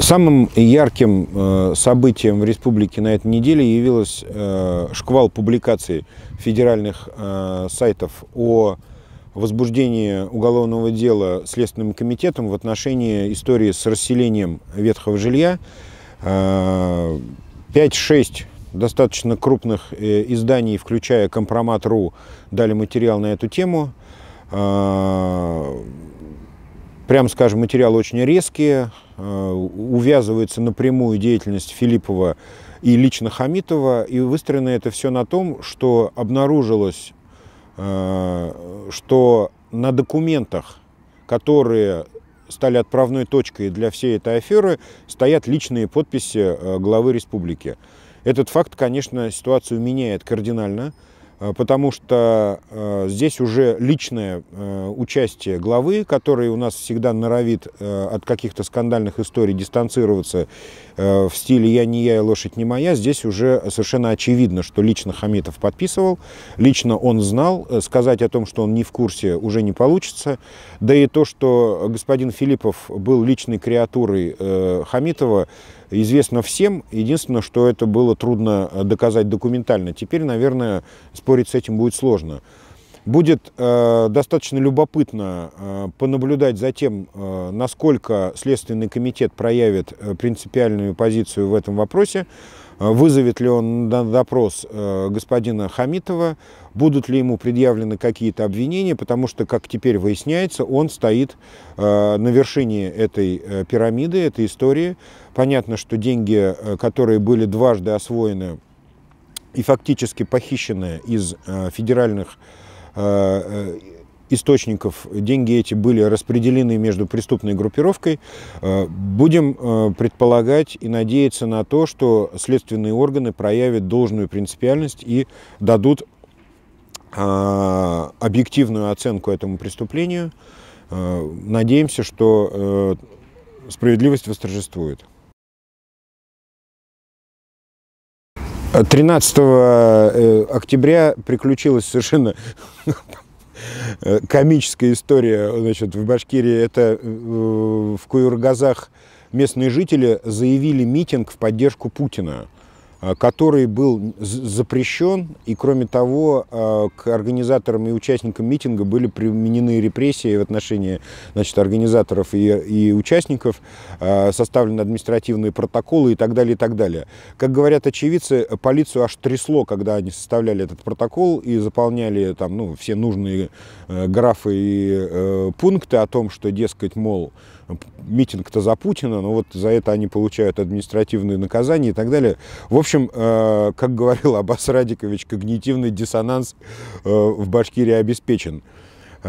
Самым ярким э, событием в республике на этой неделе явилось э, шквал публикаций федеральных э, сайтов о возбуждение уголовного дела Следственным комитетом в отношении истории с расселением ветхого жилья. 5-6 э, достаточно крупных э, изданий, включая «Компромат.ру», дали материал на эту тему. Э, прям скажем, материалы очень резкие, увязывается напрямую деятельность Филиппова и лично Хамитова, и выстроено это все на том, что обнаружилось Э, что на документах, которые стали отправной точкой для всей этой аферы, стоят личные подписи э, главы республики. Этот факт, конечно, ситуацию меняет кардинально. А, потому что а, здесь уже личное а, участие главы, который у нас всегда норовит от каких-то скандальных историй дистанцироваться в стиле «я не я и лошадь не моя», здесь уже совершенно очевидно, что лично Хамитов подписывал, лично он знал, сказать о том, что он не в курсе, уже не получится. Да и то, что господин Филиппов был личной креатурой Хамитова, известно всем. Единственное, что это было трудно э, доказать документально. Теперь, наверное, спорить с этим будет сложно. Будет э, достаточно любопытно э, понаблюдать за тем, э, насколько Следственный комитет проявит э, принципиальную позицию в этом вопросе, э, вызовет ли он на допрос э, господина Хамитова, будут ли ему предъявлены какие-то обвинения, потому что, как теперь выясняется, он стоит э, на вершине этой э, пирамиды, этой истории. Понятно, что деньги, э, которые были дважды освоены и фактически похищены из э, федеральных Э, э, источников деньги эти были распределены между преступной группировкой. Э, будем предполагать и надеяться на то, что следственные органы проявят должную принципиальность и дадут объективную оценку этому преступлению. Надеемся, что справедливость восторжествует. 13 э, октября приключилась совершенно э, комическая история значит, в Башкирии. Это э, в Куюргазах местные жители заявили митинг в поддержку Путина. Э, который был запрещен, и кроме того, э, к организаторам и участникам митинга были применены репрессии в отношении значит, организаторов и, и участников, э, составлены административные протоколы и так далее, и так далее. Как говорят очевидцы, полицию аж трясло, когда они составляли этот протокол и заполняли там, ну, все нужные графы и пункты о том, что, дескать, мол, митинг-то за Путина, но вот за это они получают административные наказания и так далее. В общем, э, как говорил Аббас Радикович, когнитивный диссонанс э, в Башкирии обеспечен.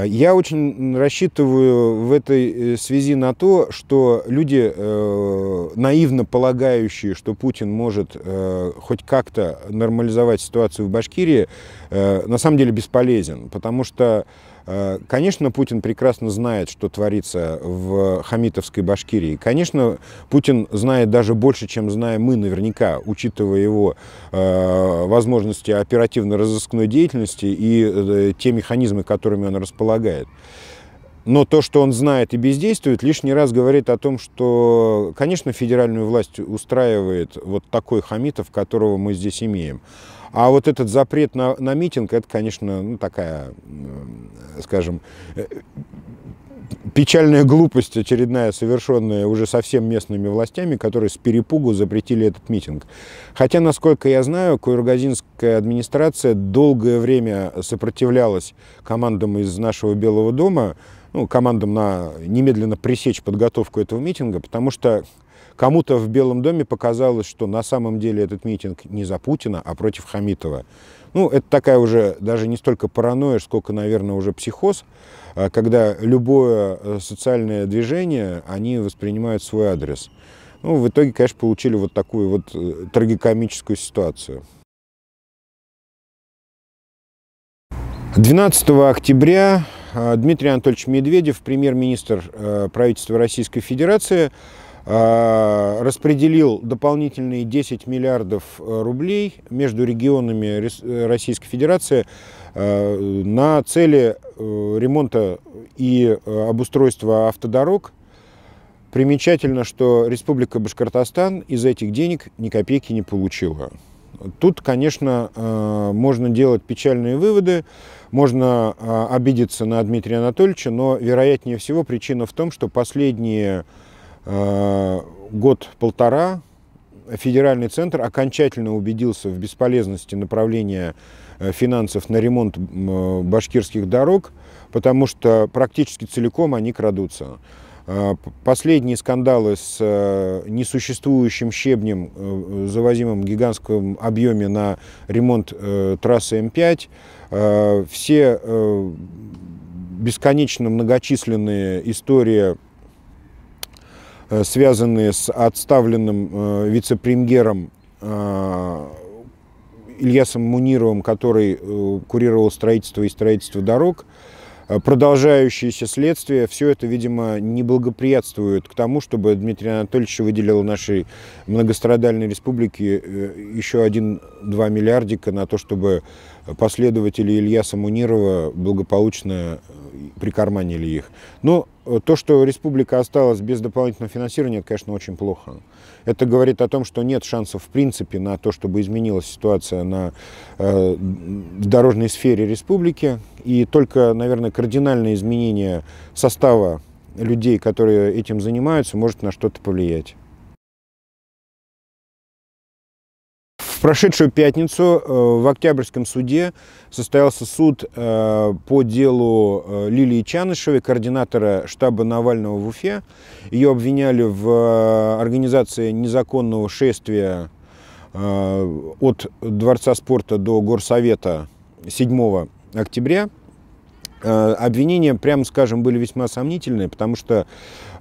Я очень рассчитываю в этой э, связи на то, что люди, э, наивно полагающие, что Путин может э, хоть как-то нормализовать ситуацию в Башкирии, э, на самом деле бесполезен, потому что Э, конечно, Путин прекрасно знает, что творится в хамитовской Башкирии. Конечно, Путин знает даже больше, чем знаем мы наверняка, учитывая его э, возможности оперативно-розыскной деятельности и э, те механизмы, которыми он располагает. Но то, что он знает и бездействует, лишний раз говорит о том, что, конечно, федеральную власть устраивает вот такой Хамитов, которого мы здесь имеем. А вот этот запрет на, на митинг, это, конечно, ну, такая, скажем, э, печальная глупость очередная, совершенная уже совсем местными властями, которые с перепугу запретили этот митинг. Хотя, насколько я знаю, Куйргазинская администрация долгое время сопротивлялась командам из нашего Белого дома, ну, командам на немедленно пресечь подготовку этого митинга, потому что Кому-то в Белом доме показалось, что на самом деле этот митинг не за Путина, а против Хамитова. Ну, это такая уже даже не столько паранойя, сколько, наверное, уже психоз, а, когда любое э, социальное движение они воспринимают свой адрес. Ну, в итоге, конечно, получили вот такую вот э, трагикомическую ситуацию. 12 октября э, Дмитрий Анатольевич Медведев, премьер-министр правительства Российской Федерации, Э, распределил дополнительные 10 миллиардов э, рублей между регионами э, Российской Федерации на цели ремонта и обустройства автодорог. Примечательно, что Республика Башкортостан из этих денег ни копейки не получила. Тут, конечно, можно делать печальные выводы, можно обидеться на Дмитрия Анатольевича, но вероятнее всего причина в том, что последние Э, год-полтора федеральный центр окончательно убедился в бесполезности направления э, финансов на ремонт э, башкирских дорог, потому что практически целиком они крадутся. Последние скандалы с несуществующим щебнем, завозимым в гигантском объеме на ремонт трассы М5, все бесконечно многочисленные истории Э, связанные с отставленным э, вице-премьером э, Ильясом Мунировым, который курировал строительство и строительство дорог, продолжающиеся следствия, все это, видимо, не благоприятствует к тому, чтобы Дмитрий Анатольевич выделил нашей многострадальной республике еще один-два миллиардика на то, чтобы последователи Ильяса Мунирова благополучно прикарманили их. Но то, что республика осталась без дополнительного финансирования, это, конечно, очень плохо. Это говорит о том, что нет шансов в принципе на то, чтобы изменилась ситуация на э, дорожной сфере республики. И только, наверное, кардинальное изменение состава людей, которые этим занимаются, может на что-то повлиять. прошедшую пятницу э, в Октябрьском суде состоялся суд э, по делу э, Лилии Чанышевой, координатора штаба Навального в Уфе. Ее обвиняли в организации незаконного шествия от Дворца спорта до Горсовета 7 октября. Э, обвинения, прямо скажем, были весьма сомнительные, потому что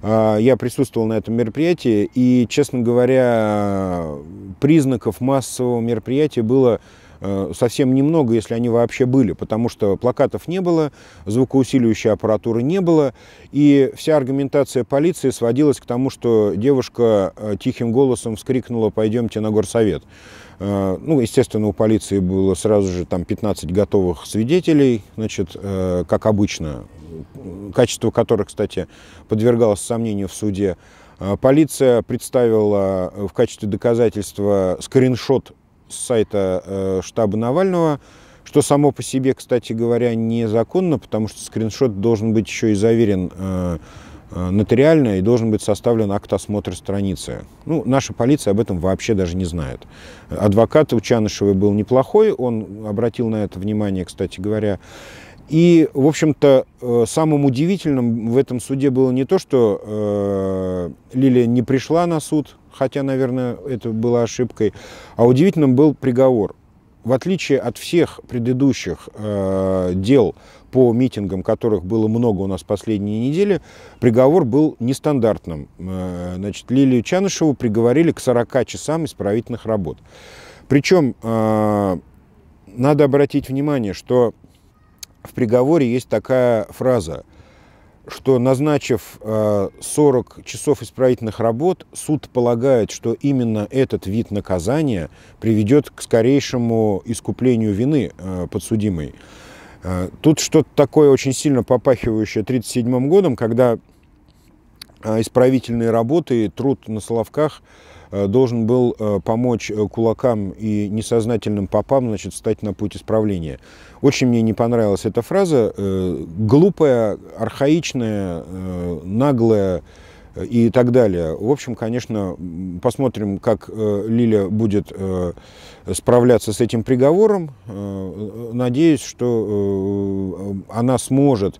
э, я присутствовал на этом мероприятии, и, честно говоря, признаков массового мероприятия было э, совсем немного, если они вообще были, потому что плакатов не было, звукоусиливающей аппаратуры не было, и вся аргументация полиции сводилась к тому, что девушка тихим голосом вскрикнула «Пойдемте на горсовет». Э, ну, естественно, у полиции было сразу же там 15 готовых свидетелей, значит, э, как обычно, качество которых, кстати, подвергалось сомнению в суде. Э, полиция представила в качестве доказательства скриншот с сайта штаба Навального, что само по себе, кстати говоря, незаконно, потому что скриншот должен быть еще и заверен Э, нотариально и должен быть составлен акт осмотра страницы. Ну, наша полиция об этом вообще даже не знает. Адвокат у Чанышевой был неплохой, он обратил на это внимание, кстати говоря. И, в общем-то, э, самым удивительным в этом суде было не то, что э, Лилия не пришла на суд, хотя, наверное, это была ошибкой, а удивительным был приговор. В отличие от всех предыдущих э, дел по митингам, которых было много у нас последние недели, приговор был нестандартным. Э, значит, Лилию Чанышеву приговорили к 40 часам исправительных работ. Причем э, надо обратить внимание, что в приговоре есть такая фраза, что назначив 40 э, часов исправительных работ, суд полагает, что именно этот вид наказания приведет к скорейшему искуплению вины подсудимой. Э, тут что-то такое очень сильно попахивающее 1937 годом, когда э, исправительные работы и труд на Соловках э, должен был помочь кулакам и несознательным попам значит, стать на путь исправления. Очень мне не понравилась эта фраза. Глупая, архаичная, наглая, и так далее. В общем, конечно, посмотрим, как э, Лиля будет э, справляться с этим приговором. Э, надеюсь, что она сможет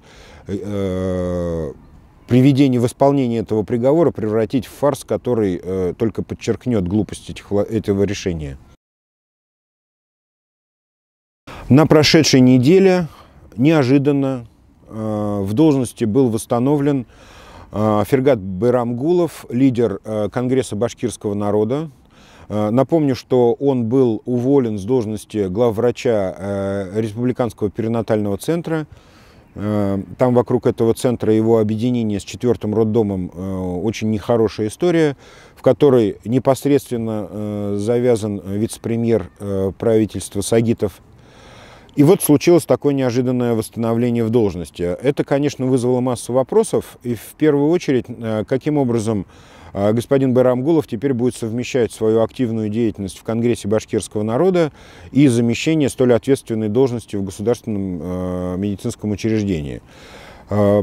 приведение в исполнение этого приговора превратить в фарс, который только подчеркнет глупость этого решения. На прошедшей неделе неожиданно в должности был восстановлен а, Фергат Байрамгулов, лидер э, Конгресса башкирского народа. Э, напомню, что он был уволен с должности главврача э, Республиканского перинатального центра. Там вокруг этого центра его объединение с четвертым роддомом очень нехорошая история, в которой непосредственно завязан вице-премьер правительства Сагитов и вот случилось такое неожиданное восстановление в должности. Это, конечно, вызвало массу вопросов. И в первую очередь, э, каким образом э, господин Байрамгулов теперь будет совмещать свою активную деятельность в Конгрессе башкирского народа и замещение столь ответственной должности в государственном э, медицинском учреждении.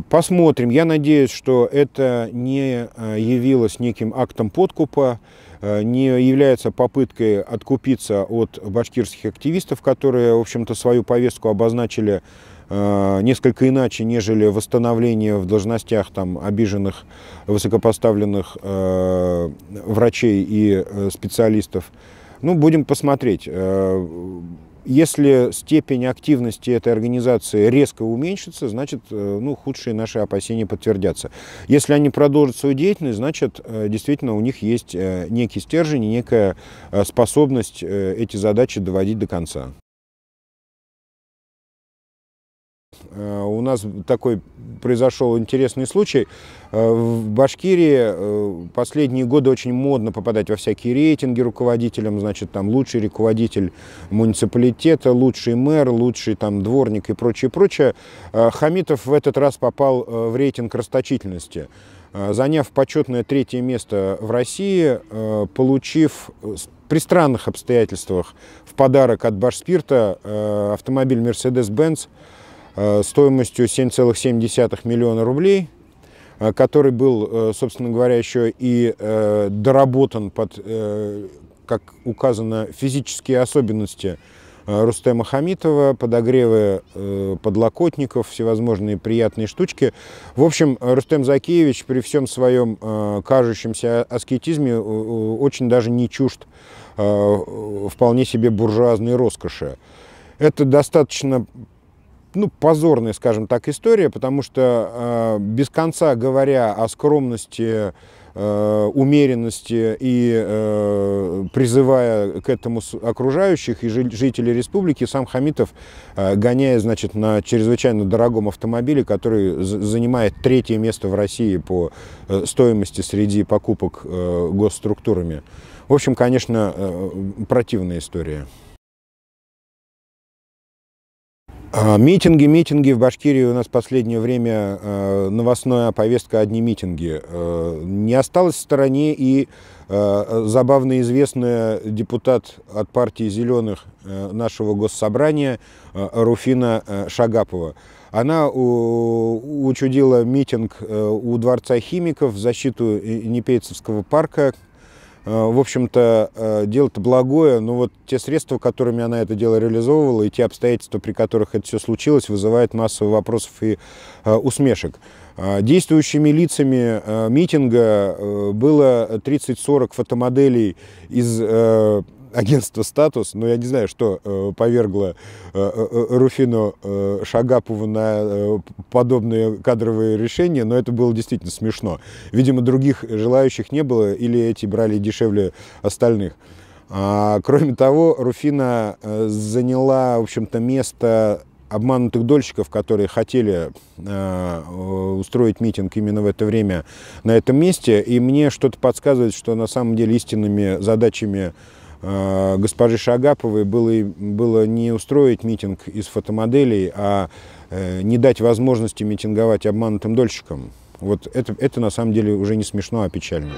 Посмотрим. Я надеюсь, что это не явилось неким актом подкупа Э, не является попыткой откупиться от башкирских активистов, которые, в общем-то, свою повестку обозначили э, несколько иначе, нежели восстановление в должностях там, обиженных высокопоставленных э, врачей и специалистов. Ну, будем посмотреть. Если степень активности этой организации резко уменьшится, значит, э, ну, худшие наши опасения подтвердятся. Если они продолжат свою деятельность, значит, э, действительно у них есть э, некий стержень, некая способность эти задачи доводить до конца. Э, у нас такой произошел интересный случай. Э, в Башкирии э, последние годы очень модно попадать во всякие рейтинги руководителям, значит, там лучший руководитель муниципалитета, лучший мэр, лучший там дворник и прочее, прочее. Хамитов в этот раз попал в рейтинг расточительности заняв почетное третье место в России, получив при странных обстоятельствах в подарок от Башспирта автомобиль Mercedes-Benz Э, стоимостью 7,7 миллиона рублей, э, который был, э, собственно говоря, еще и доработан под, как указано, физические особенности Рустема Хамитова, подогревы подлокотников, всевозможные приятные штучки. В общем, Рустем Закиевич при всем своем кажущемся аскетизме очень даже не чужд вполне себе буржуазной роскоши. Это достаточно ну, позорная, скажем так, история, потому что э, без конца говоря о скромности, э, умеренности и э, призывая к этому окружающих и жителей республики, сам Хамитов, э, гоняя, значит, на чрезвычайно дорогом автомобиле, который занимает третье место в России по э, стоимости среди покупок э, госструктурами. В общем, конечно, э, противная история. А, митинги, митинги в Башкирии у нас в последнее время а, новостная повестка одни митинги. А, не осталось в стороне и забавно известный депутат от партии «Зеленых» нашего госсобрания Руфина Шагапова. Она учудила митинг у Дворца химиков в защиту Непейцевского парка, Э, в общем-то, э, дело-то благое, но вот те средства, которыми она это дело реализовывала, и те обстоятельства, при которых это все случилось, вызывают массу вопросов и э, усмешек. Действующими лицами митинга было 30-40 фотомоделей из агентство «Статус», но я не знаю, что э, повергло э, э, Руфину Шагапову на подобные кадровые решения, но это было действительно смешно. Видимо, других желающих не было, или эти брали дешевле остальных. А, кроме того, Руфина заняла, в общем-то, место обманутых дольщиков, которые хотели э, устроить митинг именно в это время на этом месте. И мне что-то подсказывает, что на самом деле истинными задачами а, госпожи Шагаповой было, было не устроить митинг из фотомоделей, а э, не дать возможности митинговать обманутым дольщикам. Вот это, это на самом деле уже не смешно, а печально.